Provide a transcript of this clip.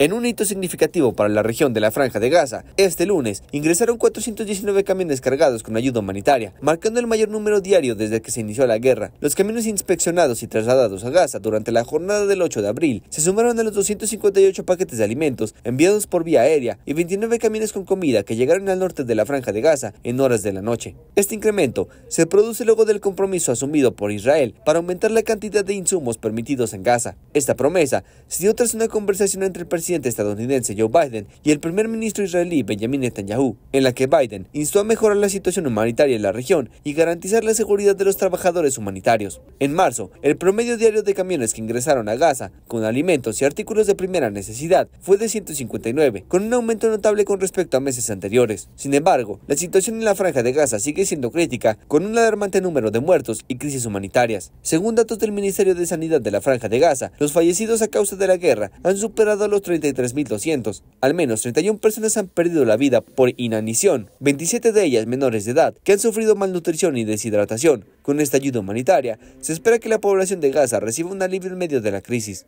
En un hito significativo para la región de la Franja de Gaza, este lunes ingresaron 419 camiones cargados con ayuda humanitaria, marcando el mayor número diario desde que se inició la guerra. Los camiones inspeccionados y trasladados a Gaza durante la jornada del 8 de abril se sumaron a los 258 paquetes de alimentos enviados por vía aérea y 29 camiones con comida que llegaron al norte de la Franja de Gaza en horas de la noche. Este incremento se produce luego del compromiso asumido por Israel para aumentar la cantidad de insumos permitidos en Gaza. Esta promesa se dio tras una conversación entre el presidente estadounidense Joe Biden y el primer ministro israelí Benjamin Netanyahu, en la que Biden instó a mejorar la situación humanitaria en la región y garantizar la seguridad de los trabajadores humanitarios. En marzo, el promedio diario de camiones que ingresaron a Gaza con alimentos y artículos de primera necesidad fue de 159, con un aumento notable con respecto a meses anteriores. Sin embargo, la situación en la franja de Gaza sigue siendo crítica, con un alarmante número de muertos y crisis humanitarias. Según datos del Ministerio de Sanidad de la Franja de Gaza, los fallecidos a causa de la guerra han superado los 30 al menos 31 personas han perdido la vida por inanición, 27 de ellas menores de edad, que han sufrido malnutrición y deshidratación. Con esta ayuda humanitaria, se espera que la población de Gaza reciba un alivio en medio de la crisis.